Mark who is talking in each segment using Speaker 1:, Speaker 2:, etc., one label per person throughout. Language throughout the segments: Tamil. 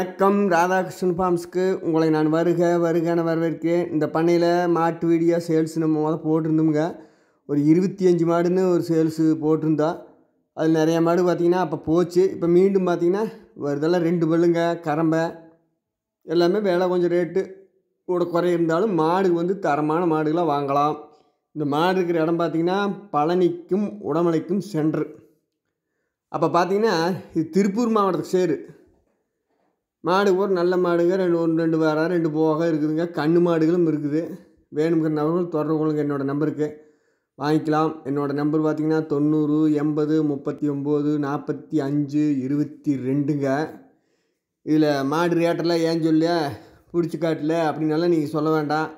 Speaker 1: வணக்கம் ராதாகிருஷ்ணன் ஃபார்ம்ஸ்க்கு உங்களை நான் வருக வருகன்னு வரவேற்கிறேன் இந்த பண்ணையில் மாட்டு வீடியோ சேல்ஸ் நம்ம முதல் போட்டிருந்தோமுங்க ஒரு இருபத்தி அஞ்சு மாடுன்னு ஒரு சேல்ஸு போட்டிருந்தோம் அது நிறையா மாடு பார்த்திங்கன்னா அப்போ போச்சு இப்போ மீண்டும் பார்த்திங்கன்னா வருதெல்லாம் ரெண்டு பல்லுங்க கரம்பை எல்லாமே விலை கொஞ்சம் ரேட்டு கூட குறை இருந்தாலும் மாடு வந்து தரமான மாடுகளாக வாங்கலாம் இந்த மாடு இருக்கிற இடம் பார்த்திங்கன்னா பழனிக்கும் உடமலைக்கும் சென்ட்ரு அப்போ பார்த்திங்கன்னா இது திருப்பூர் மாவட்டத்துக்கு சேரு மாடு ஒரு நல்ல மாடுங்க ரெண்டு ஒன்று ரெண்டு வாரம் ரெண்டு போக இருக்குதுங்க கன்று மாடுகளும் இருக்குது வேணுங்கிற நபர்கள் தொடர்பு கொள்ளுங்க என்னோடய நம்பருக்கு வாங்கிக்கலாம் என்னோடய நம்பர் பார்த்திங்கன்னா தொண்ணூறு எண்பது முப்பத்தி ஒம்பது நாற்பத்தி அஞ்சு இருபத்தி ரெண்டுங்க இதில் மாடு ரேட்டெல்லாம் ஏன் சொல்லியா பிடிச்சி காட்டல அப்படின்னாலாம் நீங்கள் சொல்ல வேண்டாம்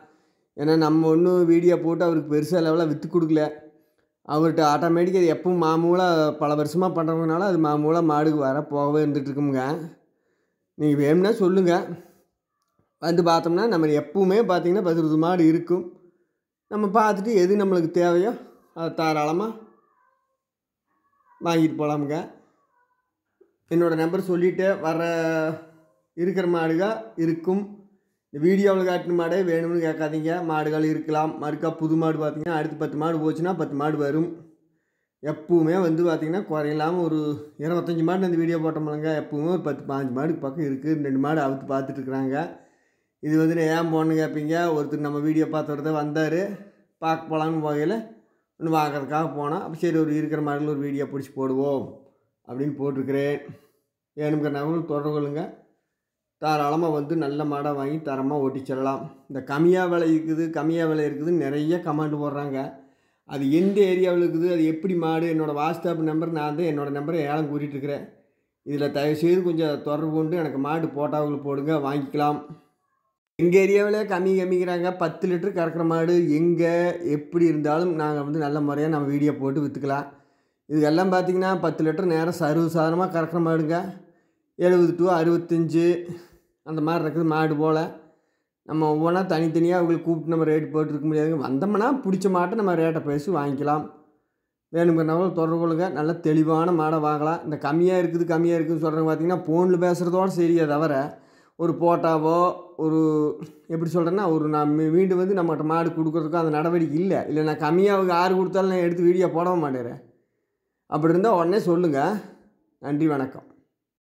Speaker 1: ஏன்னா நம்ம ஒன்றும் வீடியோ போட்டு அவருக்கு பெருசாக லெவலாக விற்று கொடுக்கல அவர்கிட்ட ஆட்டோமேட்டிக்காக எப்பவும் மாமூலாக பல வருஷமாக பண்ணுறவங்கனால அது மாமூலாக மாடுக்கு வர போகவே இருந்துகிட்ருக்குங்க நீங்கள் வேணும்னா சொல்லுங்கள் வந்து பார்த்தோம்னா நம்ம எப்பவுமே பார்த்திங்கன்னா பத்து மாடு இருக்கும் நம்ம பார்த்துட்டு எது நம்மளுக்கு தேவையோ அதை தாராளமாக வாங்கிட்டு போகலாமுங்க என்னோடய நம்பர் சொல்லிவிட்டு வர இருக்கிற மாடுகள் இருக்கும் இந்த வீடியோவில் காட்டின மாடே வேணும்னு கேட்காதீங்க மாடுகள் இருக்கலாம் மறுக்கா புது மாடு பார்த்திங்கன்னா அடுத்து பத்து மாடு போச்சுன்னா பத்து மாடு வரும் எப்பவுமே வந்து பார்த்திங்கன்னா குறையில்லாமல் ஒரு இருபத்தஞ்சி மாடு அந்த வீடியோ போட்டோம்லங்க எப்பவுமே ஒரு பத்து பாஞ்சு மாடுக்கு பக்கம் இருக்குது ரெண்டு மாடு அவுத்து பார்த்துட்ருக்குறாங்க இது வந்து நான் ஏன் போன்னு கேட்பீங்க ஒருத்தர் நம்ம வீடியோ பார்த்துட்டு வந்தார் பார்க்க போகலான்னு போகையில் ஒன்று வாங்குறதுக்காக போனால் அப்போ சரி ஒரு இருக்கிற மாடலில் ஒரு வீடியோ பிடிச்சி போடுவோம் அப்படின்னு போட்டிருக்கிறேன் வேணுங்கிற நகரும் தொடர்பு கொள்ளுங்கள் தாராளமாக வந்து நல்ல மாடாக வாங்கி தரமாக ஓட்டி செல்லலாம் இந்த கம்மியாக விலை இருக்குது கம்மியாக விலை இருக்குதுன்னு நிறைய கமெண்ட் போடுறாங்க அது எந்த ஏரியாவில் இருக்குது அது எப்படி மாடு என்னோடய வாட்ஸ்அப் நம்பர் நான் தான் என்னோடய நம்பரை ஏலம் கூட்டிகிட்ருக்கிறேன் இதில் தயவுசெய்து கொஞ்சம் தொடர்பு கொண்டு எனக்கு மாட்டு போட்டாவுக்கு போடுங்க வாங்கிக்கலாம் எங்கள் ஏரியாவில் கம்மி கம்மிக்கிறாங்க பத்து லிட்டரு கறக்கிற மாடு எங்கே எப்படி இருந்தாலும் நாங்கள் வந்து நல்ல முறையாக நம்ம வீடியோ போட்டு விற்றுக்கலாம் இது எல்லாம் பார்த்திங்கன்னா பத்து லிட்டர் நேரம் சர்வ சாதாரணமாக கறக்கிற மாடுங்க எழுபது டு அறுபத்தஞ்சு அந்த மாதிரி இருக்குது மாடு போல் நம்ம ஒவ்வொன்றா தனித்தனியாக அவங்களுக்கு கூப்பிட்டு நம்ம ரேட் போட்டுருக்க முடியாதுங்க வந்தோம்னா பிடிச்ச மாட்டை நம்ம ரேட்டை பேசி வாங்கிக்கலாம் வேணுங்கிறனால தொடர்பு கொள்ளுங்க நல்ல தெளிவான மாடை வாங்கலாம் இந்த கம்மியாக இருக்குது கம்மியாக இருக்குதுன்னு சொல்கிறவங்க பார்த்திங்கன்னா ஃபோனில் பேசுகிறதோட சரியாக தவிர ஒரு போட்டாவோ ஒரு எப்படி சொல்கிறேன்னா ஒரு நான் மீண்டும் வந்து நம்மகிட்ட மாடு கொடுக்குறதுக்கும் அந்த நடவடிக்கை இல்லை இல்லை நான் கம்மியாக அவங்க ஆறு கொடுத்தாலும் நான் எடுத்து வீடியோ போடவும் மாட்டேறேன் அப்படி இருந்தால் உடனே சொல்லுங்கள் நன்றி வணக்கம்